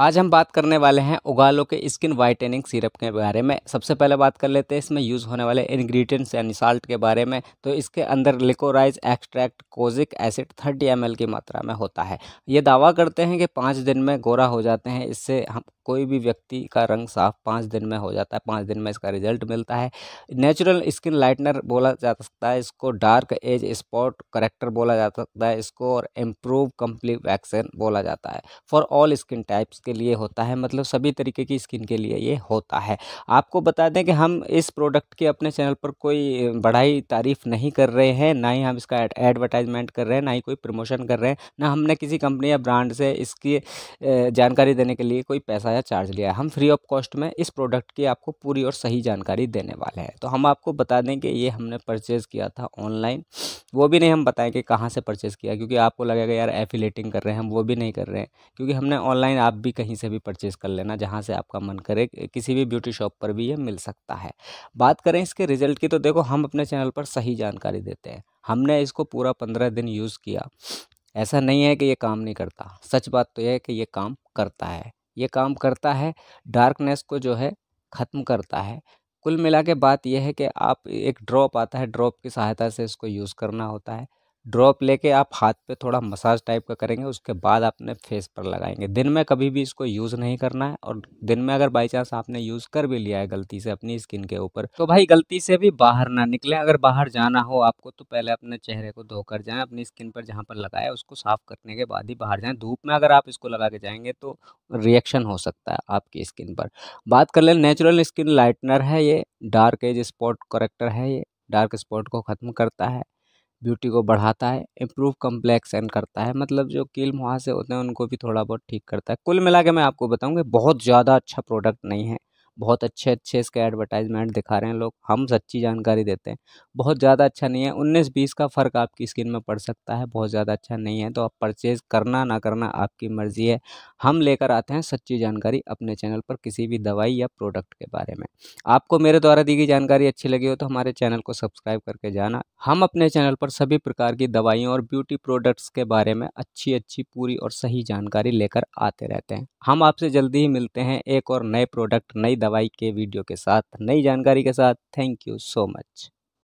आज हम बात करने वाले हैं उगालो के स्किन वाइटनिंग सिरप के बारे में सबसे पहले बात कर लेते हैं इसमें यूज़ होने वाले इंग्रेडिएंट्स यानी साल्ट के बारे में तो इसके अंदर liquorice extract kojic acid thirty M की मात्रा में होता है ये दावा करते हैं कि पाँच दिन में गोरा हो जाते हैं इससे हम कोई भी व्यक्ति का रंग साफ पाँच दिन में हो जाता है पाँच दिन में इसका रिजल्ट मिलता है नेचुरल स्किन लाइटनर बोला जा सकता है इसको डार्क एज स्पॉट करेक्टर बोला जा सकता है इसको और इम्प्रूव कम्प्लीट वैक्सीन बोला जाता है फॉर ऑल स्किन टाइप्स के लिए होता है मतलब सभी तरीके की स्किन के लिए ये होता है आपको बता दें कि हम इस प्रोडक्ट के अपने चैनल पर कोई बढ़ाई तारीफ़ नहीं कर रहे हैं ना ही हम इसका एडवर्टाइजमेंट कर रहे हैं ना ही कोई प्रमोशन कर रहे हैं ना हमने किसी कंपनी या ब्रांड से इसकी जानकारी देने के लिए कोई पैसा बकाया चार्ज लिया है हम फ्री ऑफ कॉस्ट में इस प्रोडक्ट की आपको पूरी और सही जानकारी देने वाले हैं तो हम आपको बता दें कि ये हमने परचेज़ किया था ऑनलाइन वो भी नहीं हम कि कहाँ से परचेज़ किया क्योंकि आपको लगेगा यार एफिलेटिंग कर रहे हैं हम वो भी नहीं कर रहे हैं क्योंकि हमने ऑनलाइन आप भी कहीं से भी परचेज़ कर लेना जहाँ से आपका मन करे किसी भी ब्यूटी शॉप पर भी ये मिल सकता है बात करें इसके रिजल्ट की तो देखो हम अपने चैनल पर सही जानकारी देते हैं हमने इसको पूरा पंद्रह दिन यूज़ किया ऐसा नहीं है कि ये काम नहीं करता सच बात तो यह है कि ये काम करता है ये काम करता है डार्कनेस को जो है ख़त्म करता है कुल मिला के बात यह है कि आप एक ड्रॉप आता है ड्रॉप की सहायता से इसको यूज़ करना होता है ड्रॉप लेके आप हाथ पे थोड़ा मसाज टाइप का करेंगे उसके बाद आपने फेस पर लगाएंगे दिन में कभी भी इसको यूज़ नहीं करना है और दिन में अगर बाई चांस आपने यूज़ कर भी लिया है गलती से अपनी स्किन के ऊपर तो भाई गलती से भी बाहर ना निकले अगर बाहर जाना हो आपको तो पहले अपने चेहरे को धोकर जाएँ अपनी स्किन पर जहाँ पर लगाए उसको साफ़ करने के बाद ही बाहर जाएँ धूप में अगर आप इसको लगा के जाएंगे तो रिएक्शन हो सकता है आपकी स्किन पर बात कर लें नेचुरल स्किन लाइटनर है ये डार्क एज स्पॉट करेक्टर है ये डार्क स्पॉट को ख़त्म करता है ब्यूटी को बढ़ाता है इम्प्रूव कम्प्लेक्सन करता है मतलब जो कील मुहासे होते हैं उनको भी थोड़ा बहुत ठीक करता है कुल मिला के मैं आपको बताऊँगा बहुत ज़्यादा अच्छा प्रोडक्ट नहीं है बहुत अच्छे अच्छे इसके एडवर्टाइजमेंट दिखा रहे हैं लोग हम सच्ची जानकारी देते हैं बहुत ज़्यादा अच्छा नहीं है उन्नीस बीस का फ़र्क आपकी स्किन में पड़ सकता है बहुत ज़्यादा अच्छा नहीं है तो आप परचेज़ करना ना करना आपकी मर्ज़ी है हम लेकर आते हैं सच्ची जानकारी अपने चैनल पर किसी भी दवाई या प्रोडक्ट के बारे में आपको मेरे द्वारा दी गई जानकारी अच्छी लगी हो तो हमारे चैनल को सब्सक्राइब करके जाना हम अपने चैनल पर सभी प्रकार की दवाइयों और ब्यूटी प्रोडक्ट्स के बारे में अच्छी अच्छी पूरी और सही जानकारी लेकर आते रहते हैं हम आपसे जल्दी ही मिलते हैं एक और नए प्रोडक्ट नई दवाई के वीडियो के साथ नई जानकारी के साथ थैंक यू सो मच